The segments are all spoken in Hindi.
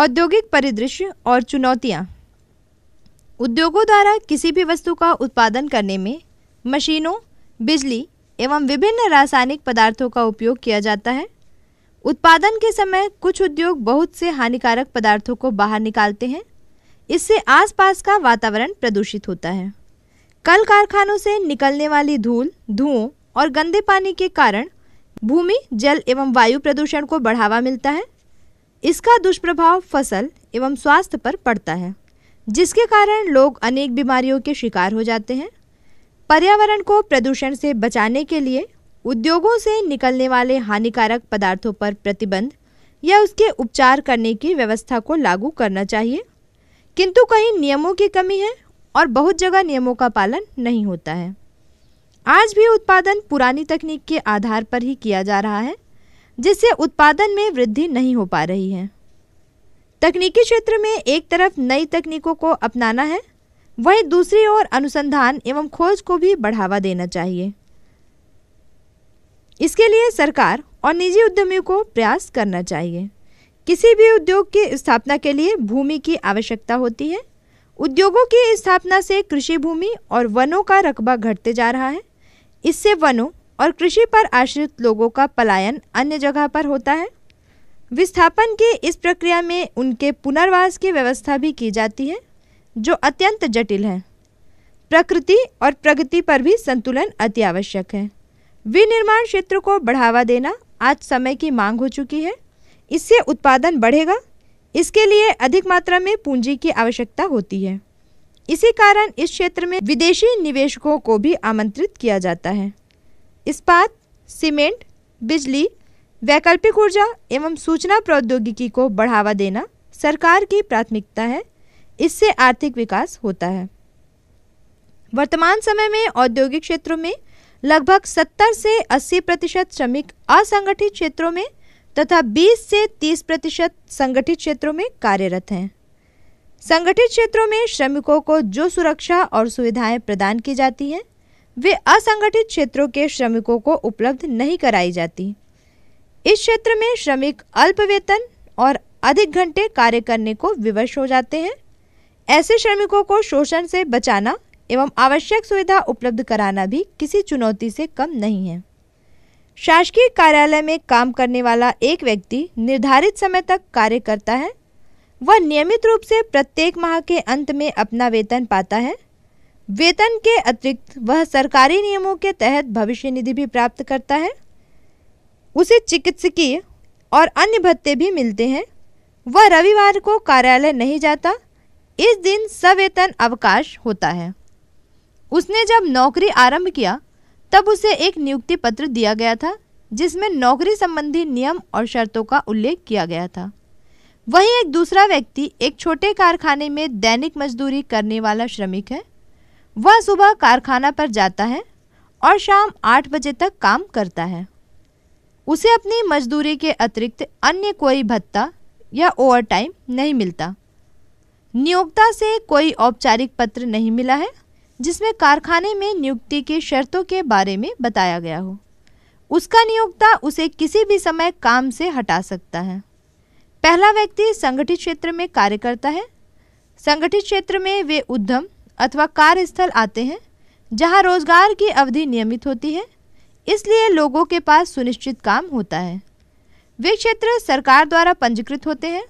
औद्योगिक परिदृश्य और चुनौतियाँ उद्योगों द्वारा किसी भी वस्तु का उत्पादन करने में मशीनों बिजली एवं विभिन्न रासायनिक पदार्थों का उपयोग किया जाता है उत्पादन के समय कुछ उद्योग बहुत से हानिकारक पदार्थों को बाहर निकालते हैं इससे आसपास का वातावरण प्रदूषित होता है कल कारखानों से निकलने वाली धूल धुओं और गंदे पानी के कारण भूमि जल एवं वायु प्रदूषण को बढ़ावा मिलता है इसका दुष्प्रभाव फसल एवं स्वास्थ्य पर पड़ता है जिसके कारण लोग अनेक बीमारियों के शिकार हो जाते हैं पर्यावरण को प्रदूषण से बचाने के लिए उद्योगों से निकलने वाले हानिकारक पदार्थों पर प्रतिबंध या उसके उपचार करने की व्यवस्था को लागू करना चाहिए किंतु कहीं नियमों की कमी है और बहुत जगह नियमों का पालन नहीं होता है आज भी उत्पादन पुरानी तकनीक के आधार पर ही किया जा रहा है जिससे उत्पादन में वृद्धि नहीं हो पा रही है तकनीकी क्षेत्र में एक तरफ नई तकनीकों को अपनाना है वहीं दूसरी ओर अनुसंधान एवं खोज को भी बढ़ावा देना चाहिए इसके लिए सरकार और निजी उद्यमियों को प्रयास करना चाहिए किसी भी उद्योग की स्थापना के लिए भूमि की आवश्यकता होती है उद्योगों की स्थापना से कृषि भूमि और वनों का रकबा घटते जा रहा है इससे वनों और कृषि पर आश्रित लोगों का पलायन अन्य जगह पर होता है विस्थापन की इस प्रक्रिया में उनके पुनर्वास की व्यवस्था भी की जाती है जो अत्यंत जटिल है प्रकृति और प्रगति पर भी संतुलन अति आवश्यक है विनिर्माण क्षेत्र को बढ़ावा देना आज समय की मांग हो चुकी है इससे उत्पादन बढ़ेगा इसके लिए अधिक मात्रा में पूंजी की आवश्यकता होती है इसी कारण इस क्षेत्र में विदेशी निवेशकों को भी आमंत्रित किया जाता है इस्पात सीमेंट बिजली वैकल्पिक ऊर्जा एवं सूचना प्रौद्योगिकी को बढ़ावा देना सरकार की प्राथमिकता है इससे आर्थिक विकास होता है वर्तमान समय में औद्योगिक क्षेत्रों में लगभग 70 से 80 प्रतिशत श्रमिक असंगठित क्षेत्रों में तथा 20 से 30 प्रतिशत संगठित क्षेत्रों में कार्यरत हैं संगठित क्षेत्रों में श्रमिकों को जो सुरक्षा और सुविधाएं प्रदान की जाती हैं वे असंगठित क्षेत्रों के श्रमिकों को उपलब्ध नहीं कराई जाती इस क्षेत्र में श्रमिक अल्प वेतन और अधिक घंटे कार्य करने को विवश हो जाते हैं ऐसे श्रमिकों को शोषण से बचाना एवं आवश्यक सुविधा उपलब्ध कराना भी किसी चुनौती से कम नहीं है शासकीय कार्यालय में काम करने वाला एक व्यक्ति निर्धारित समय तक कार्य करता है वह नियमित रूप से प्रत्येक माह के अंत में अपना वेतन पाता है वेतन के अतिरिक्त वह सरकारी नियमों के तहत भविष्य निधि भी प्राप्त करता है उसे चिकित्सकीय और अन्य भत्ते भी मिलते हैं वह रविवार को कार्यालय नहीं जाता इस दिन सवेतन अवकाश होता है उसने जब नौकरी आरंभ किया तब उसे एक नियुक्ति पत्र दिया गया था जिसमें नौकरी संबंधी नियम और शर्तों का उल्लेख किया गया था वहीं एक दूसरा व्यक्ति एक छोटे कारखाने में दैनिक मजदूरी करने वाला श्रमिक है वह सुबह कारखाना पर जाता है और शाम आठ बजे तक काम करता है उसे अपनी मजदूरी के अतिरिक्त अन्य कोई भत्ता या ओवरटाइम नहीं मिलता नियोक्ता से कोई औपचारिक पत्र नहीं मिला है जिसमें कारखाने में नियुक्ति की शर्तों के बारे में बताया गया हो उसका नियोक्ता उसे किसी भी समय काम से हटा सकता है पहला व्यक्ति संगठित क्षेत्र में कार्य करता है संगठित क्षेत्र में वे उद्यम अथवा कार्यस्थल आते हैं जहां रोजगार की अवधि नियमित होती है इसलिए लोगों के पास सुनिश्चित काम होता है वे क्षेत्र सरकार द्वारा पंजीकृत होते हैं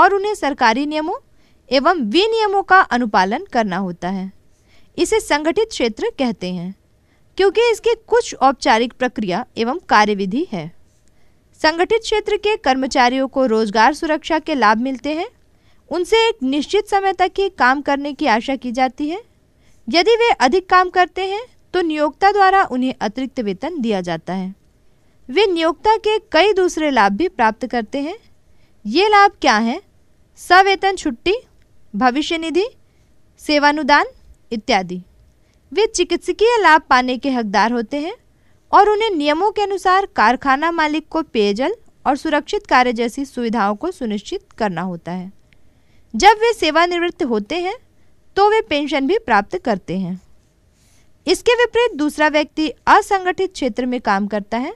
और उन्हें सरकारी नियमों एवं विनियमों का अनुपालन करना होता है इसे संगठित क्षेत्र कहते हैं क्योंकि इसकी कुछ औपचारिक प्रक्रिया एवं कार्यविधि है संगठित क्षेत्र के कर्मचारियों को रोजगार सुरक्षा के लाभ मिलते हैं उनसे एक निश्चित समय तक ही काम करने की आशा की जाती है यदि वे अधिक काम करते हैं तो नियोक्ता द्वारा उन्हें अतिरिक्त वेतन दिया जाता है वे नियोक्ता के कई दूसरे लाभ भी प्राप्त करते हैं ये लाभ क्या हैं सवेतन छुट्टी भविष्य निधि सेवानुदान इत्यादि वे चिकित्सकीय लाभ पाने के हकदार होते हैं और उन्हें नियमों के अनुसार कारखाना मालिक को पेयजल और सुरक्षित कार्य जैसी सुविधाओं को सुनिश्चित करना होता है जब वे सेवानिवृत्त होते हैं तो वे पेंशन भी प्राप्त करते हैं इसके विपरीत दूसरा व्यक्ति असंगठित क्षेत्र में काम करता है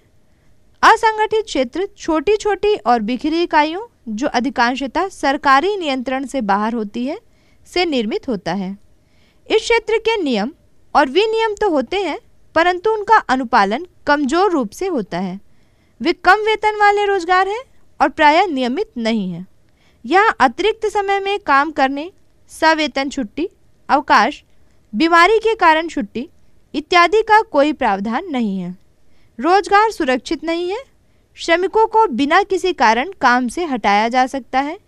असंगठित क्षेत्र छोटी छोटी और बिखरी इकाइयों जो अधिकांशतः सरकारी नियंत्रण से बाहर होती है से निर्मित होता है इस क्षेत्र के नियम और विनियम तो होते हैं परंतु उनका अनुपालन कमजोर रूप से होता है वे कम वेतन वाले रोजगार हैं और प्रायः नियमित नहीं हैं यहाँ अतिरिक्त समय में काम करने सवेतन छुट्टी अवकाश बीमारी के कारण छुट्टी इत्यादि का कोई प्रावधान नहीं है रोजगार सुरक्षित नहीं है श्रमिकों को बिना किसी कारण काम से हटाया जा सकता है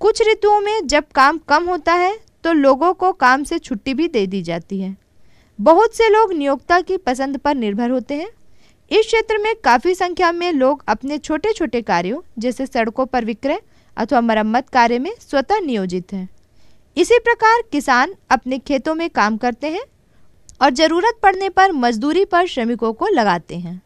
कुछ ऋतुओं में जब काम कम होता है तो लोगों को काम से छुट्टी भी दे दी जाती है बहुत से लोग नियोक्ता की पसंद पर निर्भर होते हैं इस क्षेत्र में काफ़ी संख्या में लोग अपने छोटे छोटे कार्यों जैसे सड़कों पर विक्रय अथवा मरम्मत कार्य में स्वतः नियोजित हैं इसी प्रकार किसान अपने खेतों में काम करते हैं और ज़रूरत पड़ने पर मजदूरी पर श्रमिकों को लगाते हैं